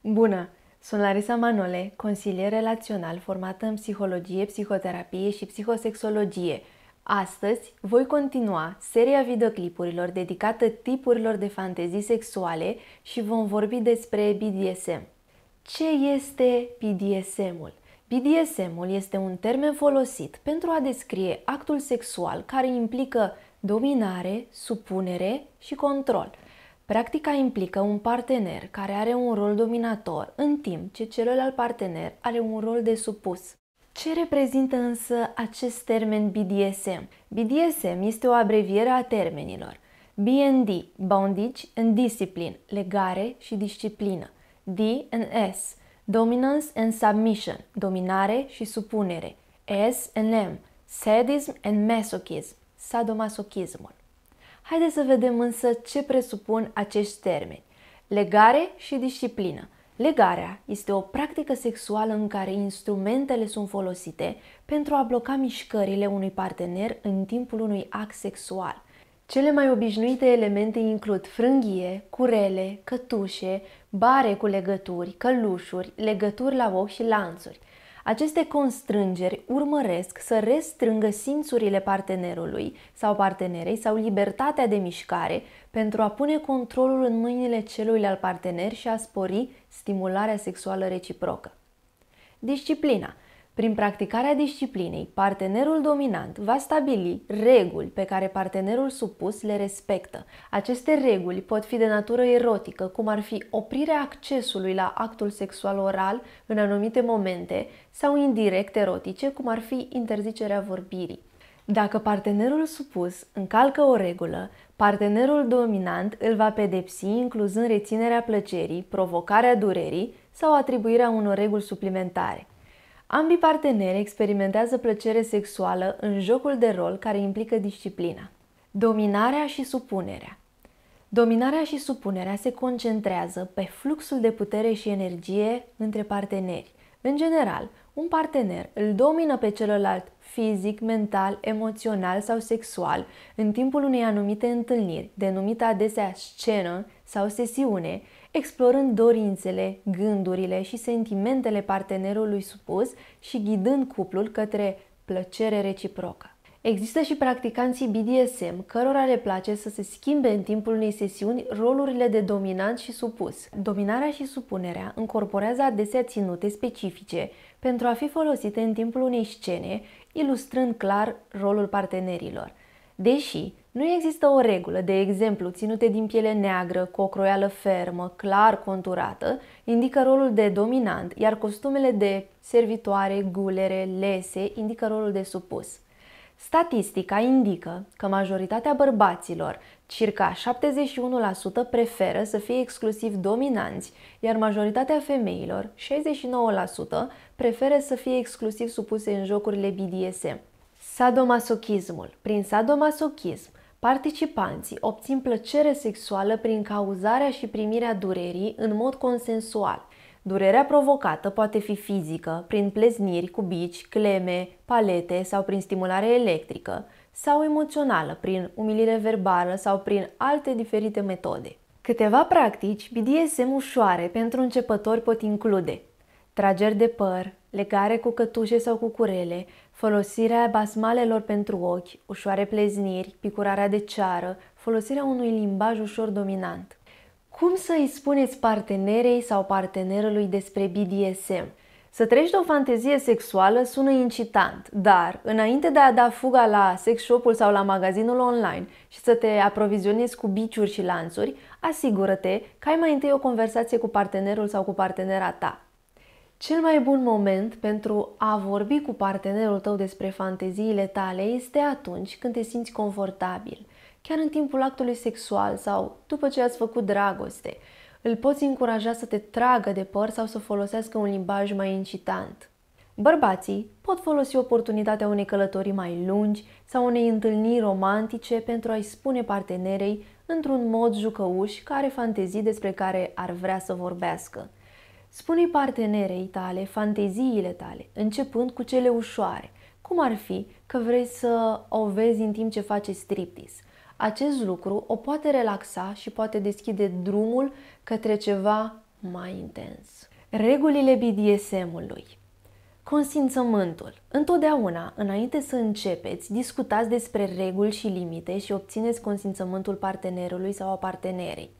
Bună! Sunt Larisa Manole, consilier relațional formată în psihologie, psihoterapie și psihosexologie. Astăzi voi continua seria videoclipurilor dedicată tipurilor de fantezii sexuale și vom vorbi despre BDSM. Ce este BDSM-ul? BDSM-ul este un termen folosit pentru a descrie actul sexual care implică dominare, supunere și control – Practica implică un partener care are un rol dominator, în timp ce celălalt partener are un rol de supus. Ce reprezintă însă acest termen BDSM? BDSM este o abreviere a termenilor BND, Bondage and Discipline, legare și disciplină, D and S, Dominance and Submission, dominare și supunere, S and M, Sadism and Masochism, sadomasochismul. Haideți să vedem însă ce presupun acești termeni. Legare și disciplină. Legarea este o practică sexuală în care instrumentele sunt folosite pentru a bloca mișcările unui partener în timpul unui act sexual. Cele mai obișnuite elemente includ frânghie, curele, cătușe, bare cu legături, călușuri, legături la ochi și lanțuri. Aceste constrângeri urmăresc să restrângă simțurile partenerului sau partenerei sau libertatea de mișcare pentru a pune controlul în mâinile celuilalt partener și a spori stimularea sexuală reciprocă. Disciplina – prin practicarea disciplinei, partenerul dominant va stabili reguli pe care partenerul supus le respectă. Aceste reguli pot fi de natură erotică, cum ar fi oprirea accesului la actul sexual oral în anumite momente sau indirect erotice, cum ar fi interzicerea vorbirii. Dacă partenerul supus încalcă o regulă, partenerul dominant îl va pedepsi incluzând reținerea plăcerii, provocarea durerii sau atribuirea unor reguli suplimentare. Ambii parteneri experimentează plăcere sexuală în jocul de rol care implică disciplina. Dominarea și supunerea. Dominarea și supunerea se concentrează pe fluxul de putere și energie între parteneri. În general, un partener îl domină pe celălalt fizic, mental, emoțional sau sexual în timpul unei anumite întâlniri, denumită adesea scenă sau sesiune, explorând dorințele, gândurile și sentimentele partenerului supus și ghidând cuplul către plăcere reciprocă. Există și practicanții BDSM cărora le place să se schimbe în timpul unei sesiuni rolurile de dominant și supus. Dominarea și supunerea încorporează adesea ținute specifice pentru a fi folosite în timpul unei scene, ilustrând clar rolul partenerilor. Deși nu există o regulă, de exemplu, ținute din piele neagră, cu o croială fermă, clar conturată, indică rolul de dominant, iar costumele de servitoare, gulere, lese indică rolul de supus. Statistica indică că majoritatea bărbaților, circa 71%, preferă să fie exclusiv dominanți, iar majoritatea femeilor, 69%, preferă să fie exclusiv supuse în jocurile BDSM. Sadomasochismul. Prin sadomasochism, Participanții obțin plăcere sexuală prin cauzarea și primirea durerii în mod consensual. Durerea provocată poate fi fizică, prin plezniri cubici, cleme, palete sau prin stimulare electrică, sau emoțională, prin umilire verbală sau prin alte diferite metode. Câteva practici BDSM ușoare pentru începători pot include trageri de păr, legare cu cătușe sau cu curele, Folosirea basmalelor pentru ochi, ușoare plezniri, picurarea de ceară, folosirea unui limbaj ușor dominant. Cum să îi spuneți partenerei sau partenerului despre BDSM? Să treci de o fantezie sexuală sună incitant, dar înainte de a da fuga la sex shop-ul sau la magazinul online și să te aprovizionezi cu biciuri și lanțuri, asigură-te că ai mai întâi o conversație cu partenerul sau cu partenera ta. Cel mai bun moment pentru a vorbi cu partenerul tău despre fanteziile tale este atunci când te simți confortabil, chiar în timpul actului sexual sau după ce ați făcut dragoste. Îl poți încuraja să te tragă de păr sau să folosească un limbaj mai incitant. Bărbații pot folosi oportunitatea unei călătorii mai lungi sau unei întâlniri romantice pentru a-i spune partenerei într-un mod jucăuș care fantezii despre care ar vrea să vorbească spune partenerei tale fanteziile tale, începând cu cele ușoare, cum ar fi că vrei să o vezi în timp ce face striptease. Acest lucru o poate relaxa și poate deschide drumul către ceva mai intens. Regulile BDSM-ului Consimțământul. Întotdeauna, înainte să începeți, discutați despre reguli și limite și obțineți consimțământul partenerului sau a partenerei.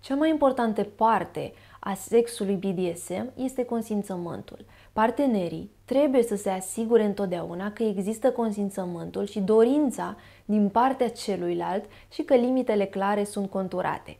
Cea mai importantă parte a sexului BDSM este consimțământul. Partenerii trebuie să se asigure întotdeauna că există consimțământul și dorința din partea celuilalt și că limitele clare sunt conturate.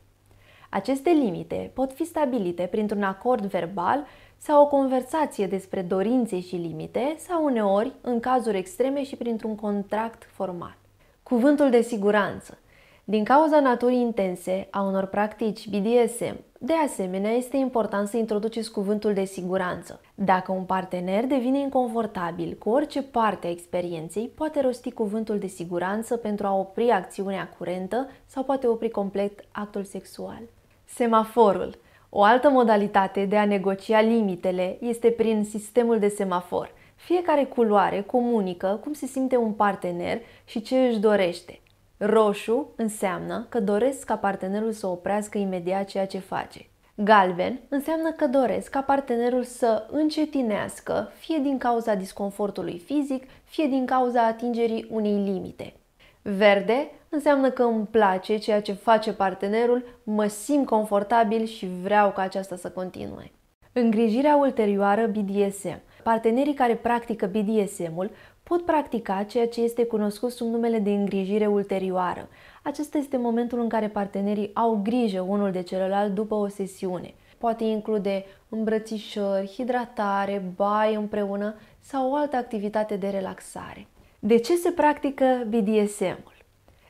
Aceste limite pot fi stabilite printr-un acord verbal sau o conversație despre dorințe și limite sau uneori, în cazuri extreme, și printr-un contract formal. Cuvântul de siguranță – din cauza naturii intense a unor practici BDSM, de asemenea, este important să introduceți cuvântul de siguranță. Dacă un partener devine inconfortabil cu orice parte a experienței, poate rosti cuvântul de siguranță pentru a opri acțiunea curentă sau poate opri complet actul sexual. Semaforul o altă modalitate de a negocia limitele este prin sistemul de semafor. Fiecare culoare comunică cum se simte un partener și ce își dorește. Roșu înseamnă că doresc ca partenerul să oprească imediat ceea ce face. Galben înseamnă că doresc ca partenerul să încetinească, fie din cauza disconfortului fizic, fie din cauza atingerii unei limite. Verde înseamnă că îmi place ceea ce face partenerul, mă simt confortabil și vreau ca aceasta să continue. Îngrijirea ulterioară BDSM Partenerii care practică BDSM-ul pot practica ceea ce este cunoscut sub numele de îngrijire ulterioară. Acesta este momentul în care partenerii au grijă unul de celălalt după o sesiune. Poate include îmbrățișări, hidratare, baie împreună sau o altă activitate de relaxare. De ce se practică BDSM-ul?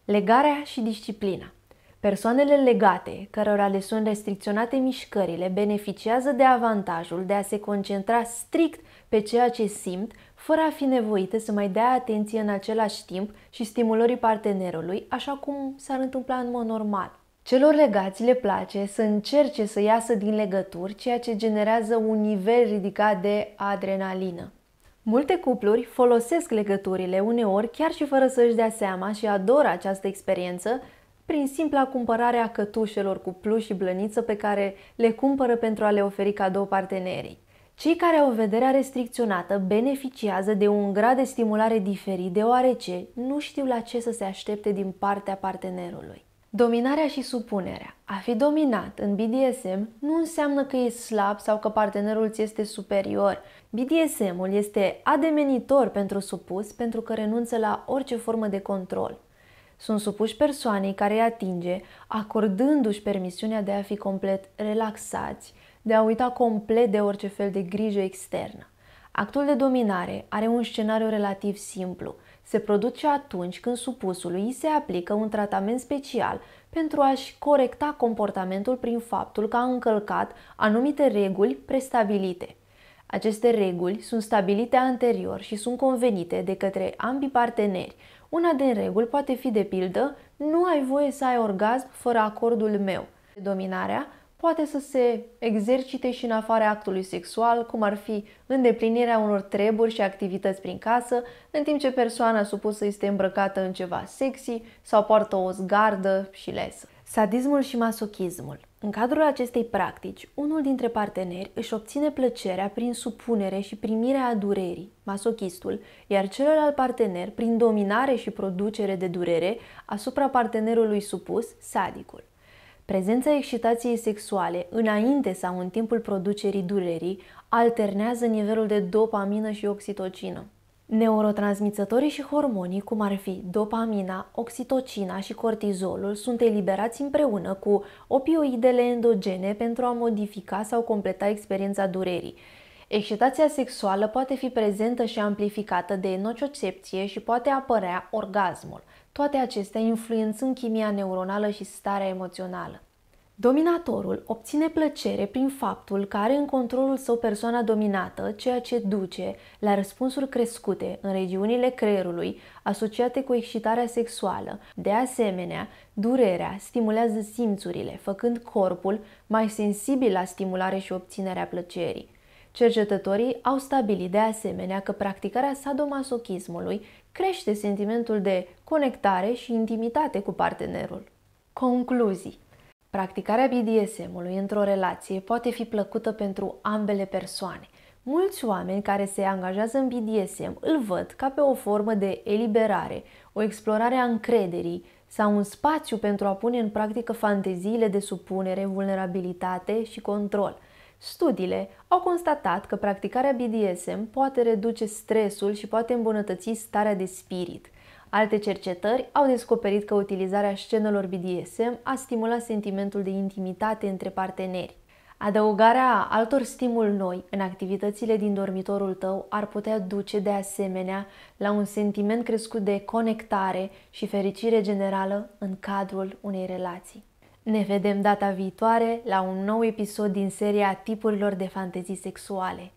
Legarea și disciplina. Persoanele legate, cărora le sunt restricționate mișcările, beneficiază de avantajul de a se concentra strict pe ceea ce simt, fără a fi nevoite să mai dea atenție în același timp și stimulării partenerului, așa cum s-ar întâmpla în mod normal. Celor legați le place să încerce să iasă din legături, ceea ce generează un nivel ridicat de adrenalină. Multe cupluri folosesc legăturile uneori chiar și fără să-și dea seama și adoră această experiență, prin simpla cumpărare a cătușelor cu pluș și blăniță pe care le cumpără pentru a le oferi cadou partenerii. Cei care au vederea restricționată beneficiază de un grad de stimulare diferit deoarece nu știu la ce să se aștepte din partea partenerului. Dominarea și supunerea. A fi dominat în BDSM nu înseamnă că ești slab sau că partenerul ți este superior. BDSM-ul este ademenitor pentru supus pentru că renunță la orice formă de control. Sunt supuși persoanei care îi atinge, acordându-și permisiunea de a fi complet relaxați, de a uita complet de orice fel de grijă externă. Actul de dominare are un scenariu relativ simplu. Se produce atunci când supusului îi se aplică un tratament special pentru a-și corecta comportamentul prin faptul că a încălcat anumite reguli prestabilite. Aceste reguli sunt stabilite anterior și sunt convenite de către ambii parteneri, una din reguli poate fi de pildă, nu ai voie să ai orgasm fără acordul meu. Dominarea poate să se exercite și în afara actului sexual, cum ar fi îndeplinirea unor treburi și activități prin casă, în timp ce persoana supusă este îmbrăcată în ceva sexy sau poartă o zgardă și lesă. Sadismul și masochismul în cadrul acestei practici, unul dintre parteneri își obține plăcerea prin supunere și primirea a durerii, masochistul, iar celălalt partener prin dominare și producere de durere asupra partenerului supus, sadicul. Prezența excitației sexuale înainte sau în timpul producerii durerii alternează nivelul de dopamină și oxitocină. Neurotransmițătorii și hormonii, cum ar fi dopamina, oxitocina și cortizolul, sunt eliberați împreună cu opioidele endogene pentru a modifica sau completa experiența durerii. Excitația sexuală poate fi prezentă și amplificată de nociocepție și poate apărea orgasmul, toate acestea influențând chimia neuronală și starea emoțională. Dominatorul obține plăcere prin faptul că are în controlul său persoana dominată, ceea ce duce la răspunsuri crescute în regiunile creierului asociate cu excitarea sexuală. De asemenea, durerea stimulează simțurile, făcând corpul mai sensibil la stimulare și obținerea plăcerii. Cercetătorii au stabilit de asemenea că practicarea sadomasochismului crește sentimentul de conectare și intimitate cu partenerul. Concluzii Practicarea BDSM-ului într-o relație poate fi plăcută pentru ambele persoane. Mulți oameni care se angajează în BDSM îl văd ca pe o formă de eliberare, o explorare a încrederii sau un spațiu pentru a pune în practică fanteziile de supunere, vulnerabilitate și control. Studiile au constatat că practicarea BDSM poate reduce stresul și poate îmbunătăți starea de spirit – Alte cercetări au descoperit că utilizarea scenelor BDSM a stimulat sentimentul de intimitate între parteneri. Adăugarea altor stimul noi în activitățile din dormitorul tău ar putea duce de asemenea la un sentiment crescut de conectare și fericire generală în cadrul unei relații. Ne vedem data viitoare la un nou episod din seria tipurilor de fantezii sexuale.